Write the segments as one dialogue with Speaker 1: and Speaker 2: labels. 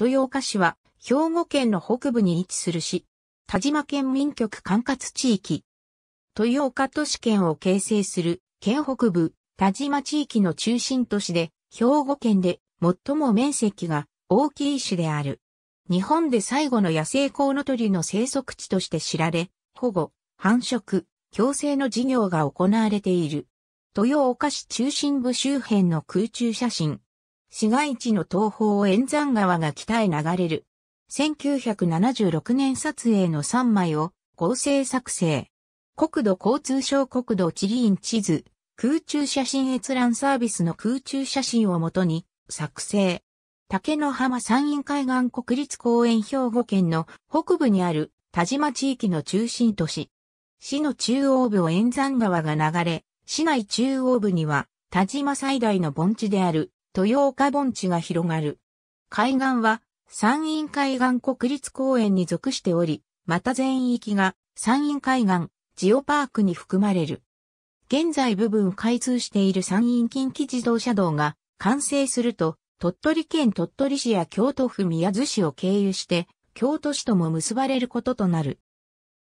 Speaker 1: 豊岡市は、兵庫県の北部に位置する市。田島県民局管轄地域。豊岡都市圏を形成する県北部田島地域の中心都市で、兵庫県で最も面積が大きい市である。日本で最後の野生コウノトリの生息地として知られ、保護、繁殖、共生の事業が行われている。豊岡市中心部周辺の空中写真。市街地の東方を円山川が北へ流れる。1976年撮影の3枚を合成作成。国土交通省国土地理院地図、空中写真閲覧サービスの空中写真をもとに作成。竹の浜山陰海岸国立公園兵庫県の北部にある田島地域の中心都市。市の中央部を円山川が流れ、市内中央部には田島最大の盆地である豊岡盆地が広がる。海岸は山陰海岸国立公園に属しており、また全域が山陰海岸ジオパークに含まれる。現在部分開通している山陰近畿自動車道が完成すると、鳥取県鳥取市や京都府宮津市を経由して、京都市とも結ばれることとなる。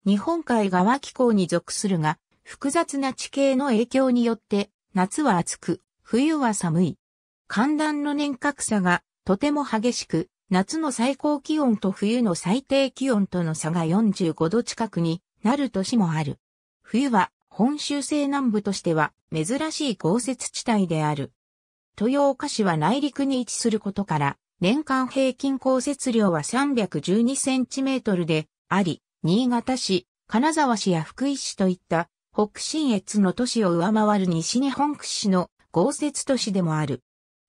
Speaker 1: 日本海側気候に属するが、複雑な地形の影響によって、夏は暑く、冬は寒い。寒暖の年較差がとても激しく、夏の最高気温と冬の最低気温との差が45度近くになる年もある。冬は本州西南部としては珍しい豪雪地帯である。豊岡市は内陸に位置することから、年間平均降雪量は312センチメートルであり、新潟市、金沢市や福井市といった北信越の都市を上回る西日本屈指の豪雪都市でもある。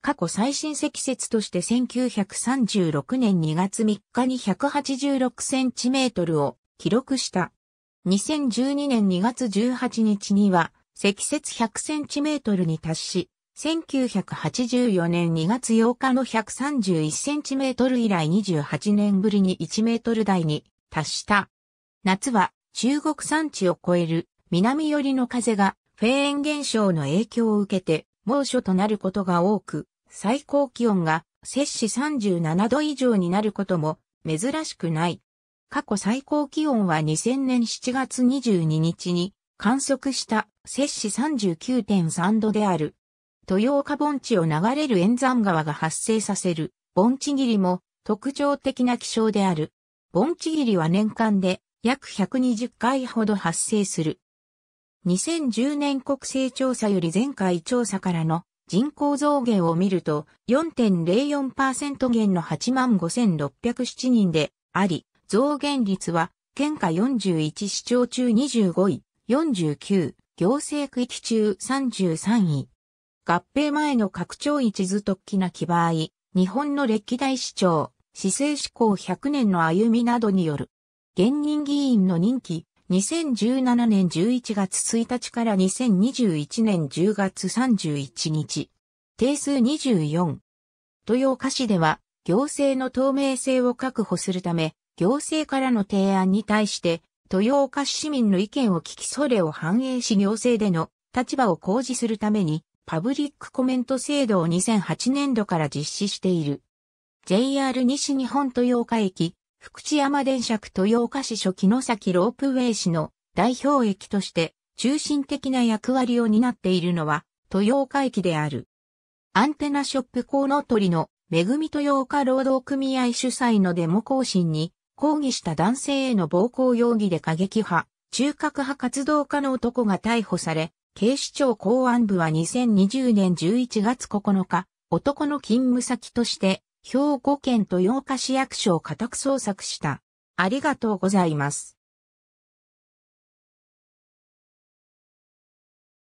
Speaker 1: 過去最新積雪として1936年2月3日に186センチメートルを記録した。2012年2月18日には積雪100センチメートルに達し、1984年2月8日の131センチメートル以来28年ぶりに1メートル台に達した。夏は中国山地を超える南寄りの風がフェーン現象の影響を受けて猛暑となることが多く、最高気温が摂氏37度以上になることも珍しくない。過去最高気温は2000年7月22日に観測した摂氏39.3度である。豊岡盆地を流れる沿山川が発生させる盆地霧も特徴的な気象である。盆地霧は年間で約120回ほど発生する。2010年国勢調査より前回調査からの人口増減を見ると4.04%減の85,607人であり、増減率は県下41市町中25位、49行政区域中33位。合併前の拡張一図突起なき場合、日本の歴代市長、市政施行100年の歩みなどによる、現任議員の任期、2017年11月1日から2021年10月31日。定数24。豊岡市では、行政の透明性を確保するため、行政からの提案に対して、豊岡市民の意見を聞きそれを反映し行政での立場を公示するために、パブリックコメント制度を2008年度から実施している。JR 西日本豊岡駅、福知山電車区豊岡市初期の崎ロープウェイ市の代表駅として中心的な役割を担っているのは豊岡駅である。アンテナショップコウノトリの恵み豊岡労働組合主催のデモ行進に抗議した男性への暴行容疑で過激派、中核派活動家の男が逮捕され、警視庁公安部は2020年11月9日、男の勤務先として兵庫県豊岡市役所を家宅捜索した。ありがとうございます。